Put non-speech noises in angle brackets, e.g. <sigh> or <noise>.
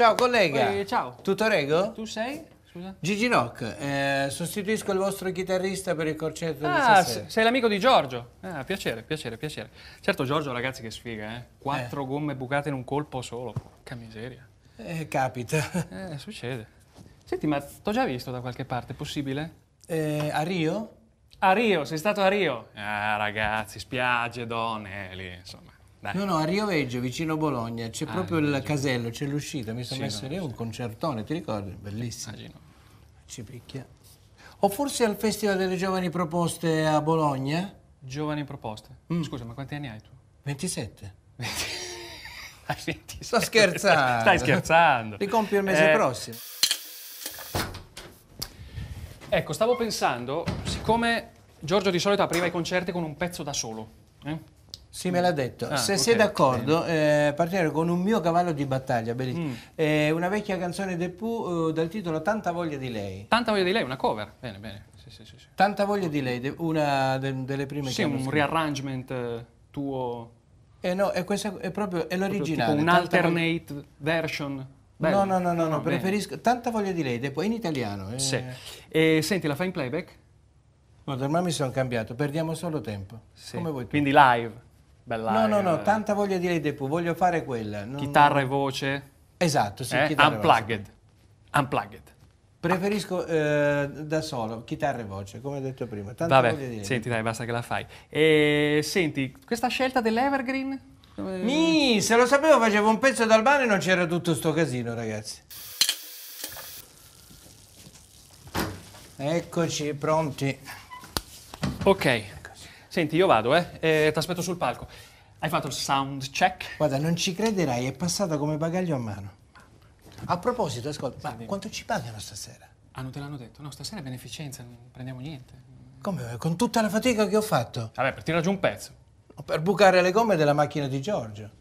Ciao collega. Eh, ciao. Tutto rego? Tu sei? Scusa? Gigi Nock, eh, sostituisco il vostro chitarrista per il corcetto ah, di Ah, sei l'amico di Giorgio. Ah, piacere, piacere, piacere. Certo Giorgio, ragazzi, che sfiga, eh? Quattro eh. gomme bucate in un colpo solo, porca miseria. Eh, capita. Eh, succede. Senti, ma t'ho già visto da qualche parte, possibile? Eh, a Rio? A Rio, sei stato a Rio? Ah, ragazzi, spiagge, donne, lì, insomma. Dai. No, no, a Rioveggio, vicino Bologna, c'è ah, proprio il casello, c'è l'uscita, mi sono messo lì un concertone, ti ricordi? Bellissimo. Immagino. Ci picchia. O forse al Festival delle Giovani Proposte a Bologna? Giovani Proposte? Mm. Scusa, ma quanti anni hai tu? 27. 27. <laughs> Sto scherzando. Stai scherzando. Li compio il mese eh. prossimo. Ecco, stavo pensando, siccome Giorgio di solito apriva i concerti con un pezzo da solo, eh? Sì, me l'ha detto. Ah, Se okay, sei d'accordo, eh, partire con un mio cavallo di battaglia, mm. eh, una vecchia canzone del Pooh eh, dal titolo Tanta voglia di lei. Tanta voglia di lei, una cover. Bene, bene. Sì, sì, sì, Tanta voglia di lei, una de delle prime sì, Sì, un riarrangement eh, tuo. Eh no, è, questa, è proprio è l'originale. un alternate voglia... version. Bello. No, no, no, no, no ah, preferisco bene. Tanta voglia di lei, poi in italiano. Eh. Sì. E senti, la fai in playback? No, ormai mi sono cambiato, perdiamo solo tempo. Come vuoi tu. Quindi live. Bell'aria. No, no, no, eh. tanta voglia di Led Zeppelin, voglio fare quella. Non... Chitarra e voce? Esatto, sì. Eh? Unplugged. Unplugged. Preferisco eh, da solo, chitarra e voce, come ho detto prima. Tanta Vabbè, voglia di senti dai, basta che la fai. E, senti, questa scelta dell'Evergreen? Eh. Mi, se lo sapevo facevo un pezzo d'albano e non c'era tutto sto casino, ragazzi. Eccoci, pronti. Ok, Senti, io vado, eh. eh Ti aspetto sul palco. Hai fatto il sound check? Guarda, non ci crederai, è passata come bagaglio a mano. A proposito, ascolta, ma dimmi. quanto ci pagano stasera? Ah, non te l'hanno detto? No, stasera è beneficenza, non prendiamo niente. Come? Con tutta la fatica che ho fatto? Vabbè, per giù un pezzo. Per bucare le gomme della macchina di Giorgio.